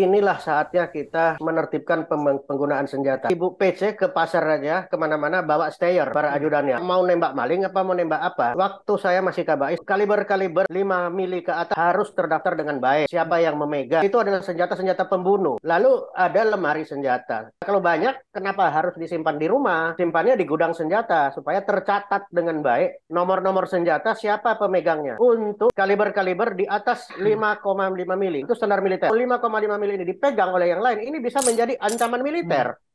Inilah saatnya kita menertibkan penggunaan senjata. Ibu PC ke pasar aja, kemana-mana bawa stayer para ajudannya. Mau nembak maling apa mau nembak apa? Waktu saya masih kabais, kaliber-kaliber 5 mili ke atas harus terdaftar dengan baik. Siapa yang memegang? Itu adalah senjata-senjata pembunuh. Lalu ada lemari senjata. Kalau banyak, kenapa harus disimpan di rumah? Simpannya di gudang senjata supaya tercatat dengan baik nomor-nomor senjata siapa pemegangnya. Untuk kaliber-kaliber di atas 5,5 mili. Itu standar militer. 5,5 milik ini dipegang oleh yang lain, ini bisa menjadi ancaman militer.